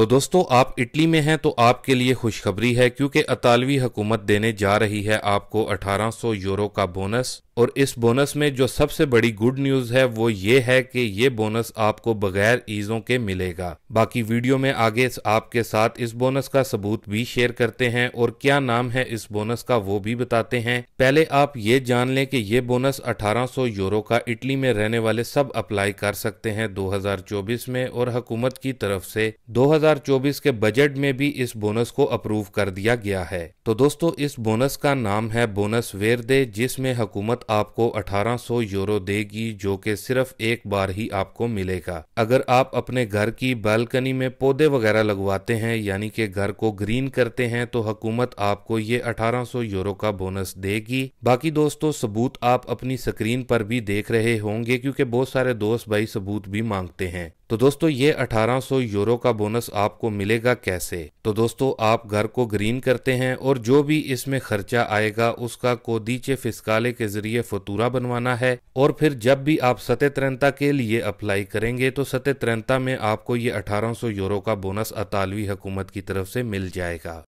तो दोस्तों आप इटली में हैं तो आपके लिए खुशखबरी है क्योंकि अतालवी हुकूमत देने जा रही है आपको 1800 यूरो का बोनस और इस बोनस में जो सबसे बड़ी गुड न्यूज है वो ये है कि ये बोनस आपको बगैर ईजों के मिलेगा बाकी वीडियो में आगे आपके साथ इस बोनस का सबूत भी शेयर करते हैं और क्या नाम है इस बोनस का वो भी बताते हैं पहले आप ये जान लें कि ये बोनस 1800 यूरो का इटली में रहने वाले सब अप्लाई कर सकते हैं 2024 में और हुकूमत की तरफ से 2000 2024 के बजट में भी इस बोनस को अप्रूव कर दिया गया है तो दोस्तों इस बोनस का नाम है बोनस वेरदे जिसमें हुकूमत आपको 1800 यूरो देगी जो कि सिर्फ एक बार ही आपको मिलेगा अगर आप अपने घर की बालकनी में पौधे वगैरह लगवाते हैं यानी कि घर को ग्रीन करते हैं तो हुकूमत आपको ये 1800 यूरो का बोनस देगी बाकी दोस्तों सबूत आप अपनी स्क्रीन पर भी देख रहे होंगे क्योंकि बहुत सारे दोस्त भाई सबूत भी मांगते हैं तो दोस्तों ये 1800 यूरो का बोनस आपको मिलेगा कैसे तो दोस्तों आप घर को ग्रीन करते हैं और जो भी इसमें खर्चा आएगा उसका कोदीचे फिस्काले के जरिए फतूरा बनवाना है और फिर जब भी आप सत्यत्रंता के लिए अप्लाई करेंगे तो सत्यत्रंता में आपको ये 1800 यूरो का बोनस अतालवी हुकूमत की तरफ से मिल जाएगा